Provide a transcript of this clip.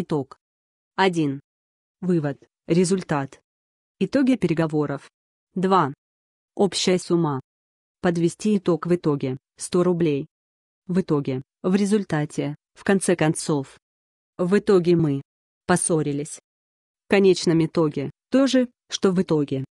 Итог. 1. Вывод. Результат. Итоги переговоров. 2. Общая сумма. Подвести итог в итоге. 100 рублей. В итоге. В результате. В конце концов. В итоге мы. Поссорились. В конечном итоге. То же, что в итоге.